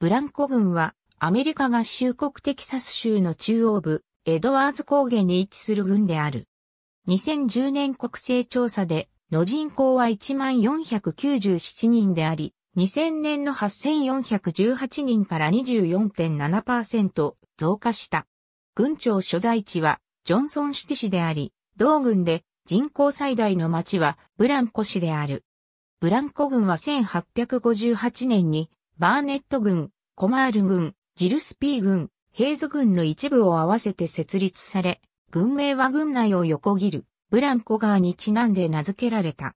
ブランコ郡はアメリカ合衆国テキサス州の中央部エドワーズ高原に位置する郡である。2010年国勢調査での人口は1497人であり、2000年の8418人から24.7%増加した。郡庁所在地はジョンソンシティ市であり、同郡で人口最大の町はブランコ市である。ブランコ郡は1858年にバーネット軍、コマール軍、ジルスピー軍、ヘイズ軍の一部を合わせて設立され、軍名は軍内を横切る、ブランコ川にちなんで名付けられた。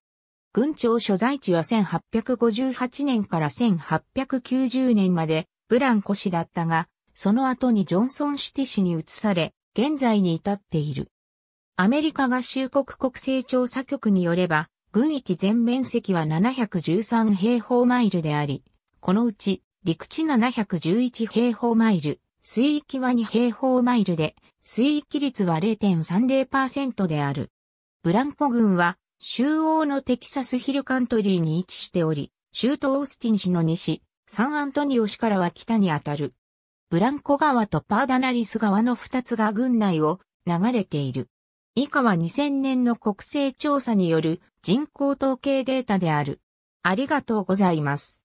軍庁所在地は1858年から1890年までブランコ市だったが、その後にジョンソンシティ市に移され、現在に至っている。アメリカ合衆国国勢調査局によれば、軍域全面積は713平方マイルであり、このうち、陸地711平方マイル、水域は2平方マイルで、水域率は0.30%である。ブランコ軍は、州央のテキサスヒルカントリーに位置しており、州都オースティン市の西、サンアントニオ市からは北にあたる。ブランコ川とパーダナリス川の二つが軍内を流れている。以下は2000年の国勢調査による人口統計データである。ありがとうございます。